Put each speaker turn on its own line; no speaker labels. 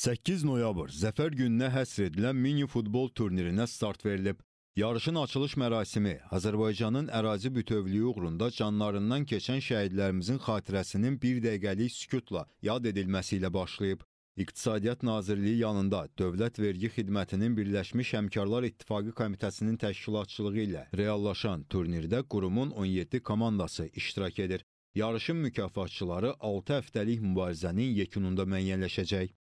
8 noyabr Zəfər gününə həsr edilən mini futbol turnirinə start verilib. Yarışın açılış mərasimi Azərbaycanın ərazi bütövlüyü uğrunda canlarından keçən şəhidlərimizin xatirəsinin bir dəqiqəlik sükutla yad edilməsi ilə başlayıb. İqtisadiyyat Nazirliyi yanında Dövlət Vergi Xidmətinin Birləşmiş Həmkarlar İttifaqı Komitəsinin təşkilatçılığı ilə reallaşan turnirdə qurumun 17 komandası iştirak edir. Yarışın mükafatçıları 6 həftəlik mübarizənin yekununda müəyyənləşəcək.